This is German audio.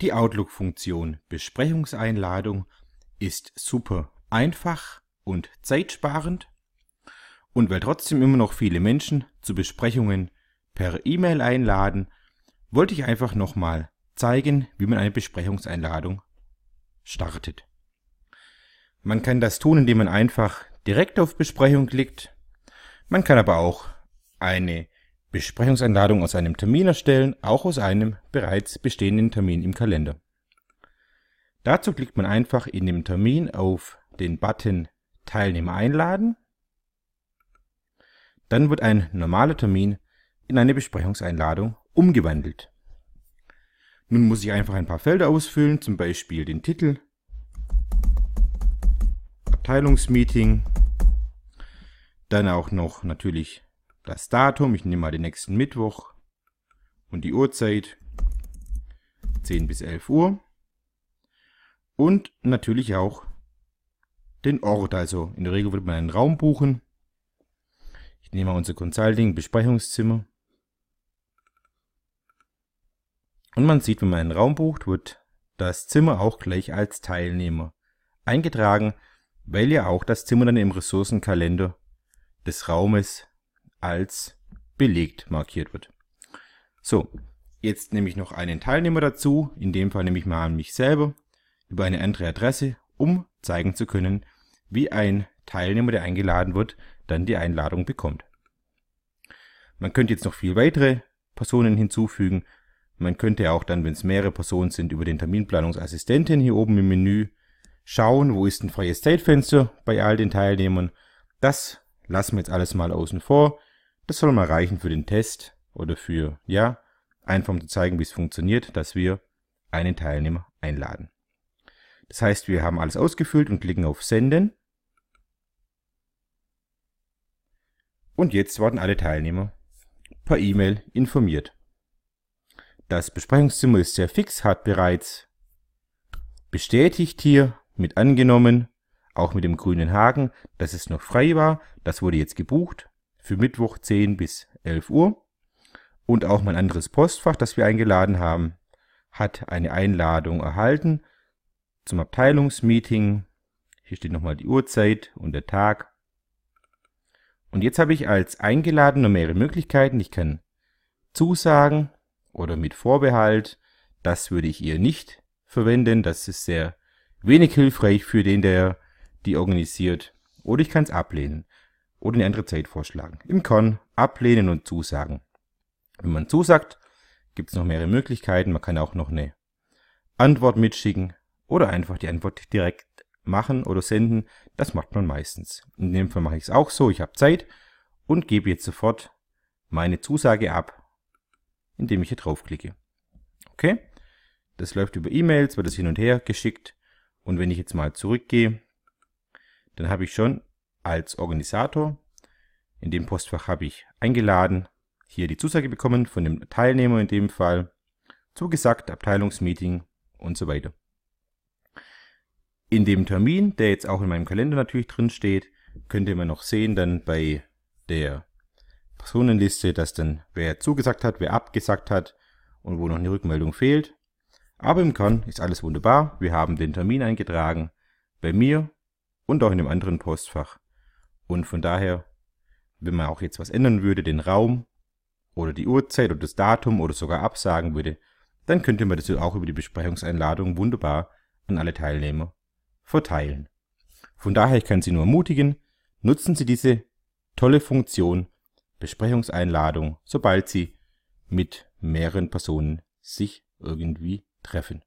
Die Outlook-Funktion Besprechungseinladung ist super einfach und zeitsparend und weil trotzdem immer noch viele Menschen zu Besprechungen per E-Mail einladen, wollte ich einfach nochmal zeigen, wie man eine Besprechungseinladung startet. Man kann das tun, indem man einfach direkt auf Besprechung klickt. Man kann aber auch eine Besprechungseinladung aus einem Termin erstellen, auch aus einem bereits bestehenden Termin im Kalender. Dazu klickt man einfach in dem Termin auf den Button Teilnehmer einladen. Dann wird ein normaler Termin in eine Besprechungseinladung umgewandelt. Nun muss ich einfach ein paar Felder ausfüllen, zum Beispiel den Titel, Abteilungsmeeting, dann auch noch natürlich das Datum, ich nehme mal den nächsten Mittwoch und die Uhrzeit 10 bis 11 Uhr und natürlich auch den Ort, also in der Regel würde man einen Raum buchen. Ich nehme mal unser Consulting Besprechungszimmer. Und man sieht, wenn man einen Raum bucht, wird das Zimmer auch gleich als Teilnehmer eingetragen, weil ja auch das Zimmer dann im Ressourcenkalender des Raumes als belegt markiert wird. So, jetzt nehme ich noch einen Teilnehmer dazu, in dem Fall nehme ich mal an mich selber, über eine andere Adresse, um zeigen zu können, wie ein Teilnehmer, der eingeladen wird, dann die Einladung bekommt. Man könnte jetzt noch viel weitere Personen hinzufügen. Man könnte auch dann, wenn es mehrere Personen sind, über den Terminplanungsassistenten hier oben im Menü schauen, wo ist ein freies Zeitfenster bei all den Teilnehmern. Das lassen wir jetzt alles mal außen vor. Das soll mal reichen für den Test oder für, ja, einfach um zu zeigen, wie es funktioniert, dass wir einen Teilnehmer einladen. Das heißt, wir haben alles ausgefüllt und klicken auf Senden. Und jetzt werden alle Teilnehmer per E-Mail informiert. Das Besprechungszimmer ist sehr fix, hat bereits bestätigt hier mit angenommen, auch mit dem grünen Haken, dass es noch frei war. Das wurde jetzt gebucht für Mittwoch 10 bis 11 Uhr. Und auch mein anderes Postfach, das wir eingeladen haben, hat eine Einladung erhalten zum Abteilungsmeeting. Hier steht nochmal die Uhrzeit und der Tag. Und jetzt habe ich als eingeladen nur mehrere Möglichkeiten. Ich kann zusagen oder mit Vorbehalt. Das würde ich eher nicht verwenden. Das ist sehr wenig hilfreich für den, der die organisiert. Oder ich kann es ablehnen oder eine andere Zeit vorschlagen. Im Kern ablehnen und zusagen. Wenn man zusagt, gibt es noch mehrere Möglichkeiten. Man kann auch noch eine Antwort mitschicken oder einfach die Antwort direkt machen oder senden. Das macht man meistens. In dem Fall mache ich es auch so. Ich habe Zeit und gebe jetzt sofort meine Zusage ab, indem ich hier draufklicke. Okay? Das läuft über E-Mails, wird das hin und her geschickt. Und wenn ich jetzt mal zurückgehe, dann habe ich schon als Organisator. In dem Postfach habe ich eingeladen, hier die Zusage bekommen von dem Teilnehmer in dem Fall, zugesagt, Abteilungsmeeting und so weiter. In dem Termin, der jetzt auch in meinem Kalender natürlich drin steht, könnt ihr noch sehen, dann bei der Personenliste, dass dann wer zugesagt hat, wer abgesagt hat und wo noch eine Rückmeldung fehlt. Aber im Kern ist alles wunderbar. Wir haben den Termin eingetragen bei mir und auch in dem anderen Postfach. Und von daher, wenn man auch jetzt was ändern würde, den Raum oder die Uhrzeit oder das Datum oder sogar absagen würde, dann könnte man das auch über die Besprechungseinladung wunderbar an alle Teilnehmer verteilen. Von daher ich kann Sie nur ermutigen, nutzen Sie diese tolle Funktion Besprechungseinladung, sobald Sie mit mehreren Personen sich irgendwie treffen.